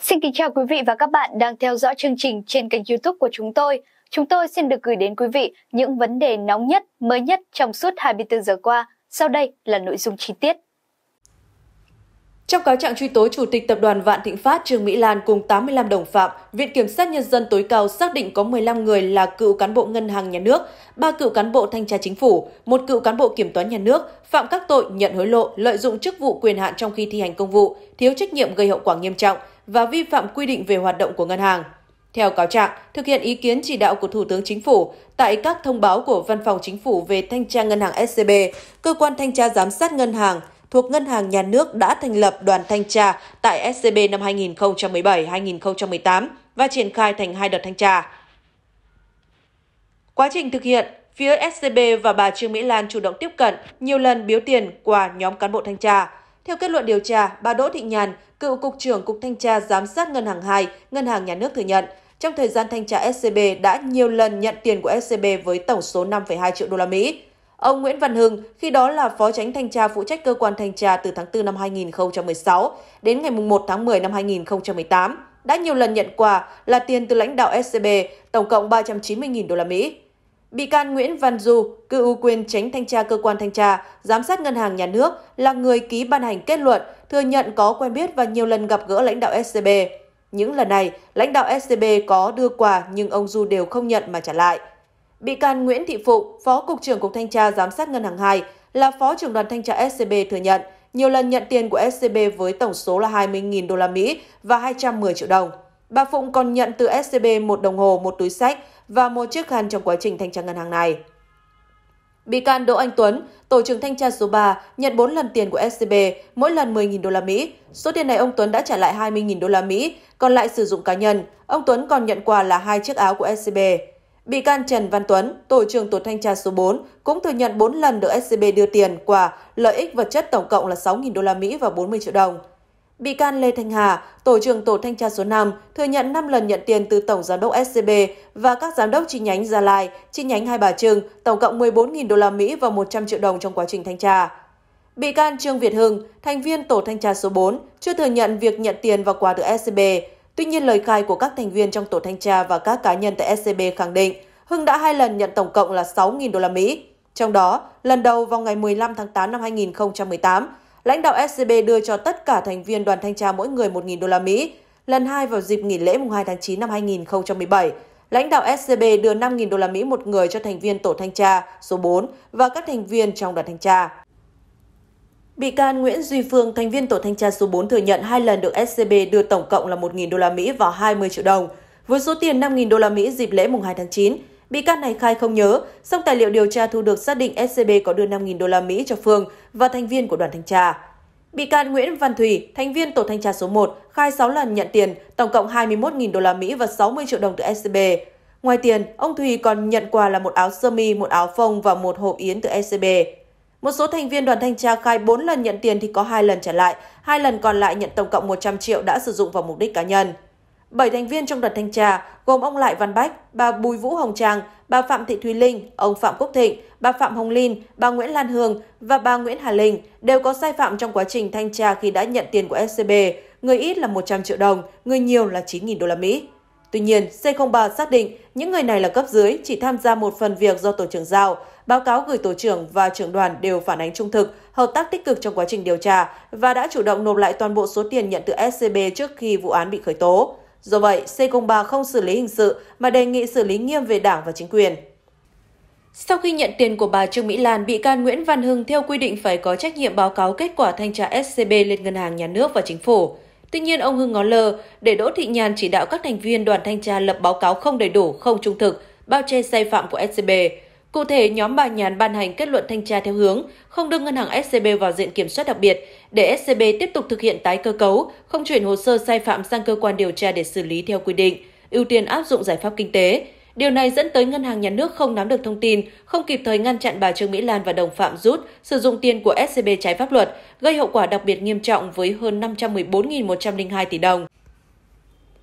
Xin kính chào quý vị và các bạn đang theo dõi chương trình trên kênh youtube của chúng tôi. Chúng tôi xin được gửi đến quý vị những vấn đề nóng nhất, mới nhất trong suốt 24 giờ qua. Sau đây là nội dung chi tiết. Trong cáo trạng truy tố Chủ tịch Tập đoàn Vạn Thịnh Phát Trương Mỹ Lan cùng 85 đồng phạm, Viện Kiểm sát Nhân dân tối cao xác định có 15 người là cựu cán bộ ngân hàng nhà nước, ba cựu cán bộ thanh tra chính phủ, một cựu cán bộ kiểm toán nhà nước, phạm các tội nhận hối lộ, lợi dụng chức vụ quyền hạn trong khi thi hành công vụ, thiếu trách nhiệm gây hậu quả nghiêm trọng và vi phạm quy định về hoạt động của ngân hàng. Theo cáo trạng, thực hiện ý kiến chỉ đạo của Thủ tướng Chính phủ tại các thông báo của Văn phòng Chính phủ về thanh tra ngân hàng SCB, cơ quan thanh tra giám sát ngân hàng – thuộc Ngân hàng Nhà nước đã thành lập đoàn thanh tra tại SCB năm 2017-2018 và triển khai thành hai đợt thanh tra. Quá trình thực hiện, phía SCB và bà Trương Mỹ Lan chủ động tiếp cận, nhiều lần biếu tiền qua nhóm cán bộ thanh tra. Theo kết luận điều tra, bà Đỗ Thị Nhàn, cựu cục trưởng Cục Thanh tra Giám sát Ngân hàng 2, Ngân hàng Nhà nước thừa nhận, trong thời gian thanh tra SCB đã nhiều lần nhận tiền của SCB với tổng số 5,2 triệu đô la Mỹ. Ông Nguyễn Văn Hưng, khi đó là Phó Tránh Thanh tra phụ trách cơ quan thanh tra từ tháng 4 năm 2016 đến ngày 1 tháng 10 năm 2018, đã nhiều lần nhận quà là tiền từ lãnh đạo SCB, tổng cộng 390.000 đô la Mỹ. Bị can Nguyễn Văn Du, cựu quyền tránh thanh tra cơ quan thanh tra, giám sát ngân hàng nhà nước, là người ký ban hành kết luận, thừa nhận có quen biết và nhiều lần gặp gỡ lãnh đạo SCB. Những lần này, lãnh đạo SCB có đưa quà nhưng ông Du đều không nhận mà trả lại. Bị can Nguyễn Thị phụ Phó Cục trưởng Cục Thanh tra Giám sát Ngân hàng 2, là Phó trưởng đoàn thanh tra SCB thừa nhận nhiều lần nhận tiền của SCB với tổng số là 20.000 đô la Mỹ và 210 triệu đồng. Bà Phụng còn nhận từ SCB một đồng hồ, một túi sách và một chiếc khăn trong quá trình thanh tra ngân hàng này. Bị can Đỗ Anh Tuấn, tổ trưởng thanh tra số 3, nhận 4 lần tiền của SCB, mỗi lần 10.000 đô la Mỹ. Số tiền này ông Tuấn đã trả lại 20.000 đô la Mỹ, còn lại sử dụng cá nhân. Ông Tuấn còn nhận quà là hai chiếc áo của SCB. Bị can Trần Văn Tuấn, tổ trưởng tổ thanh tra số 4, cũng thừa nhận 4 lần được SCB đưa tiền, quà, lợi ích vật chất tổng cộng là 6.000 đô la Mỹ và 40 triệu đồng. Bị can Lê Thanh Hà, tổ trưởng tổ thanh tra số 5, thừa nhận 5 lần nhận tiền từ tổng giám đốc SCB và các giám đốc chi nhánh Gia Lai, chi nhánh Hai Bà Trưng, tổng cộng 14.000 đô la Mỹ và 100 triệu đồng trong quá trình thanh tra. Bị can Trương Việt Hưng, thành viên tổ thanh tra số 4, chưa thừa nhận việc nhận tiền và quà từ SCB, Tuy nhiên, lời khai của các thành viên trong tổ thanh tra và các cá nhân tại SCB khẳng định Hưng đã hai lần nhận tổng cộng là 6.000 đô la Mỹ. Trong đó, lần đầu vào ngày 15 tháng 8 năm 2018, lãnh đạo SCB đưa cho tất cả thành viên đoàn thanh tra mỗi người 1.000 đô la Mỹ. Lần hai vào dịp nghỉ lễ mùng 2 tháng 9 năm 2017, lãnh đạo SCB đưa 5.000 đô la Mỹ một người cho thành viên tổ thanh tra số 4 và các thành viên trong đoàn thanh tra. Bị can Nguyễn Duy Phương, thành viên tổ thanh tra số 4 thừa nhận hai lần được SCB đưa tổng cộng là 1.000 đô la Mỹ và 20 triệu đồng. Với số tiền 5.000 đô la Mỹ dịp lễ mùng 2 tháng 9, bị can này khai không nhớ, song tài liệu điều tra thu được xác định SCB có đưa 5.000 đô la Mỹ cho Phương và thành viên của đoàn thanh tra. Bị can Nguyễn Văn Thủy, thành viên tổ thanh tra số 1, khai 6 lần nhận tiền, tổng cộng 21.000 đô la Mỹ và 60 triệu đồng từ SCB. Ngoài tiền, ông Thủy còn nhận quà là một áo sơ mi, một áo phông và một hộp yến từ SCB. Một số thành viên đoàn thanh tra khai 4 lần nhận tiền thì có 2 lần trả lại, 2 lần còn lại nhận tổng cộng 100 triệu đã sử dụng vào mục đích cá nhân. 7 thành viên trong đoàn thanh tra gồm ông Lại Văn Bách, bà Bùi Vũ Hồng Trang, bà Phạm Thị Thùy Linh, ông Phạm Quốc Thịnh, bà Phạm Hồng Linh, bà Nguyễn Lan Hương và bà Nguyễn Hà Linh đều có sai phạm trong quá trình thanh tra khi đã nhận tiền của SCB, người ít là 100 triệu đồng, người nhiều là 9.000 đô la Mỹ. Tuy nhiên, C03 xác định những người này là cấp dưới chỉ tham gia một phần việc do tổ trưởng giao, Báo cáo gửi tổ trưởng và trưởng đoàn đều phản ánh trung thực, hợp tác tích cực trong quá trình điều tra và đã chủ động nộp lại toàn bộ số tiền nhận từ SCB trước khi vụ án bị khởi tố. Do vậy, C03 không xử lý hình sự mà đề nghị xử lý nghiêm về đảng và chính quyền. Sau khi nhận tiền của bà Trương Mỹ Lan, bị can Nguyễn Văn Hưng theo quy định phải có trách nhiệm báo cáo kết quả thanh tra SCB lên Ngân hàng Nhà nước và Chính phủ. Tuy nhiên, ông Hưng ngó lơ để Đỗ Thị Nhàn chỉ đạo các thành viên đoàn thanh tra lập báo cáo không đầy đủ, không trung thực, bao che sai phạm của SCB. Cụ thể, nhóm bà Nhàn ban hành kết luận thanh tra theo hướng không đưa ngân hàng SCB vào diện kiểm soát đặc biệt, để SCB tiếp tục thực hiện tái cơ cấu, không chuyển hồ sơ sai phạm sang cơ quan điều tra để xử lý theo quy định, ưu tiên áp dụng giải pháp kinh tế. Điều này dẫn tới ngân hàng nhà nước không nắm được thông tin, không kịp thời ngăn chặn bà Trương Mỹ Lan và đồng phạm rút sử dụng tiền của SCB trái pháp luật, gây hậu quả đặc biệt nghiêm trọng với hơn 514.102 tỷ đồng.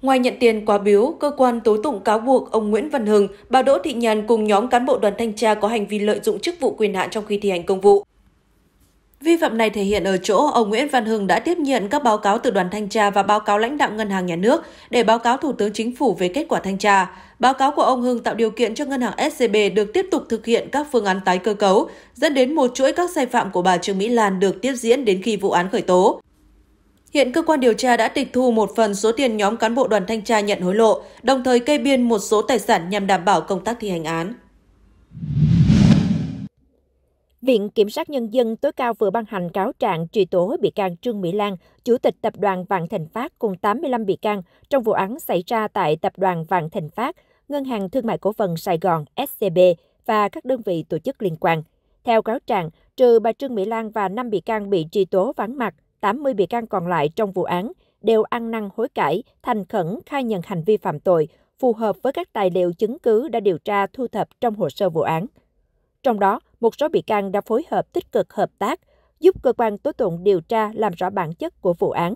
Ngoài nhận tiền quá biếu, cơ quan tố tụng cáo buộc ông Nguyễn Văn Hưng, bà Đỗ Thị Nhàn cùng nhóm cán bộ đoàn thanh tra có hành vi lợi dụng chức vụ quyền hạn trong khi thi hành công vụ. Vi phạm này thể hiện ở chỗ ông Nguyễn Văn Hưng đã tiếp nhận các báo cáo từ đoàn thanh tra và báo cáo lãnh đạo Ngân hàng Nhà nước để báo cáo Thủ tướng Chính phủ về kết quả thanh tra. Báo cáo của ông Hưng tạo điều kiện cho Ngân hàng SCB được tiếp tục thực hiện các phương án tái cơ cấu, dẫn đến một chuỗi các sai phạm của bà Trương Mỹ Lan được tiếp diễn đến khi vụ án khởi tố. Hiện cơ quan điều tra đã tịch thu một phần số tiền nhóm cán bộ đoàn thanh tra nhận hối lộ, đồng thời kê biên một số tài sản nhằm đảm bảo công tác thi hành án. Viện Kiểm sát Nhân dân tối cao vừa ban hành cáo trạng truy tố bị can Trương Mỹ Lan, Chủ tịch Tập đoàn Vạn Thịnh Phát cùng 85 bị can trong vụ án xảy ra tại Tập đoàn Vạn Thịnh Phát, Ngân hàng Thương mại Cổ phần Sài Gòn SCB và các đơn vị tổ chức liên quan. Theo cáo trạng, trừ bà Trương Mỹ Lan và 5 bị can bị truy tố vắng mặt – 80 bị can còn lại trong vụ án đều ăn năn hối cải, thành khẩn khai nhận hành vi phạm tội, phù hợp với các tài liệu chứng cứ đã điều tra thu thập trong hồ sơ vụ án. Trong đó, một số bị can đã phối hợp tích cực hợp tác, giúp cơ quan tố tụng điều tra làm rõ bản chất của vụ án.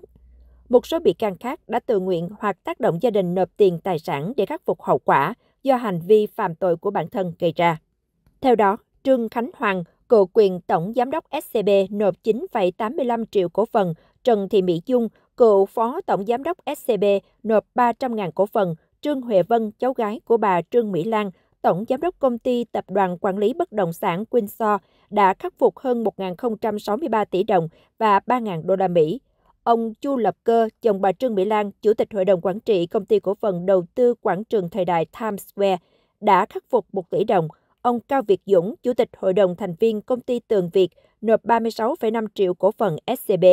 Một số bị can khác đã tự nguyện hoặc tác động gia đình nộp tiền tài sản để khắc phục hậu quả do hành vi phạm tội của bản thân gây ra. Theo đó, Trương Khánh Hoàng, cựu quyền tổng giám đốc SCB nộp 9,85 triệu cổ phần, Trần Thị Mỹ Dung, cựu phó tổng giám đốc SCB nộp 300.000 cổ phần, Trương Huệ Vân, cháu gái của bà Trương Mỹ Lan, tổng giám đốc công ty tập đoàn quản lý bất động sản Windsor đã khắc phục hơn 1.063 tỷ đồng và 3.000 đô la Mỹ. Ông Chu Lập Cơ, chồng bà Trương Mỹ Lan, chủ tịch hội đồng quản trị công ty cổ phần đầu tư quảng trường thời đại Times Square, đã khắc phục 1 tỷ đồng – ông Cao Việt Dũng, Chủ tịch Hội đồng thành viên công ty Tường Việt, nộp 36,5 triệu cổ phần SCB.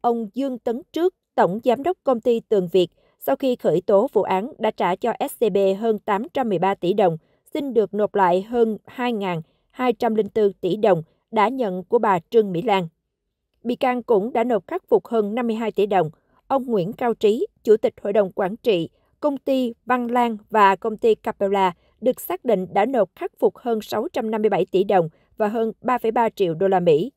Ông Dương Tấn Trước, Tổng Giám đốc công ty Tường Việt, sau khi khởi tố vụ án đã trả cho SCB hơn 813 tỷ đồng, xin được nộp lại hơn 2.204 tỷ đồng đã nhận của bà Trương Mỹ Lan. Bị can cũng đã nộp khắc phục hơn 52 tỷ đồng. Ông Nguyễn Cao Trí, Chủ tịch Hội đồng Quản trị, công ty Văn Lan và công ty Capella được xác định đã nộp khắc phục hơn 657 tỷ đồng và hơn 3,3 triệu đô la Mỹ.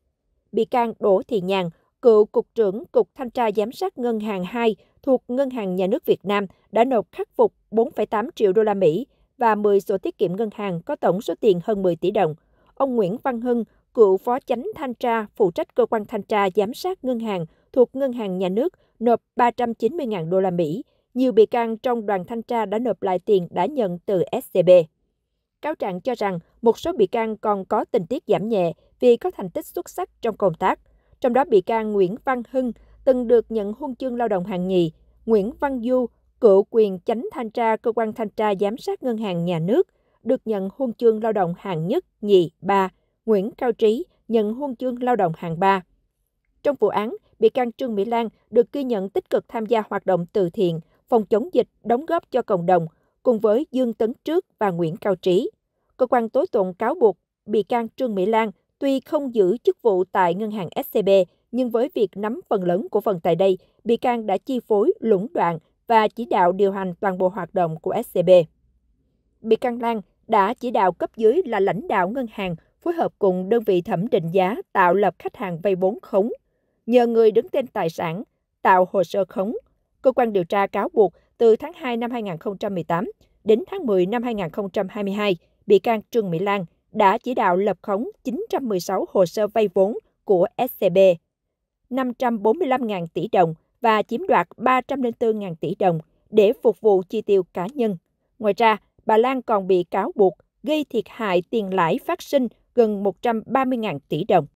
Bị can Đỗ Thị Nhàn, cựu Cục trưởng Cục Thanh tra Giám sát Ngân hàng 2 thuộc Ngân hàng Nhà nước Việt Nam đã nộp khắc phục 4,8 triệu đô la Mỹ và 10 sổ tiết kiệm ngân hàng có tổng số tiền hơn 10 tỷ đồng. Ông Nguyễn Văn Hưng, cựu phó chánh thanh tra, phụ trách cơ quan thanh tra giám sát ngân hàng thuộc Ngân hàng Nhà nước nộp 390.000 đô la Mỹ nhiều bị can trong đoàn thanh tra đã nộp lại tiền đã nhận từ SCB. Cáo trạng cho rằng một số bị can còn có tình tiết giảm nhẹ vì có thành tích xuất sắc trong công tác. Trong đó bị can Nguyễn Văn Hưng từng được nhận huân chương lao động hạng nhì, Nguyễn Văn Du, cựu quyền chánh thanh tra cơ quan thanh tra giám sát ngân hàng nhà nước, được nhận huân chương lao động hạng nhất, nhì, ba, Nguyễn Cao Trí nhận huân chương lao động hạng ba. Trong vụ án, bị can Trương Mỹ Lan được ghi nhận tích cực tham gia hoạt động từ thiện, phòng chống dịch đóng góp cho cộng đồng cùng với Dương Tấn Trước và Nguyễn Cao Trí. Cơ quan tố tụng cáo buộc bị can Trương Mỹ Lan tuy không giữ chức vụ tại ngân hàng SCB nhưng với việc nắm phần lớn của phần tại đây, bị can đã chi phối, lũng đoạn và chỉ đạo điều hành toàn bộ hoạt động của SCB. Bị can Lan đã chỉ đạo cấp dưới là lãnh đạo ngân hàng phối hợp cùng đơn vị thẩm định giá tạo lập khách hàng vay vốn khống, nhờ người đứng tên tài sản, tạo hồ sơ khống, Cơ quan điều tra cáo buộc từ tháng 2 năm 2018 đến tháng 10 năm 2022, bị can Trương Mỹ Lan đã chỉ đạo lập khống 916 hồ sơ vay vốn của SCB, 545.000 tỷ đồng và chiếm đoạt 304.000 tỷ đồng để phục vụ chi tiêu cá nhân. Ngoài ra, bà Lan còn bị cáo buộc gây thiệt hại tiền lãi phát sinh gần 130.000 tỷ đồng.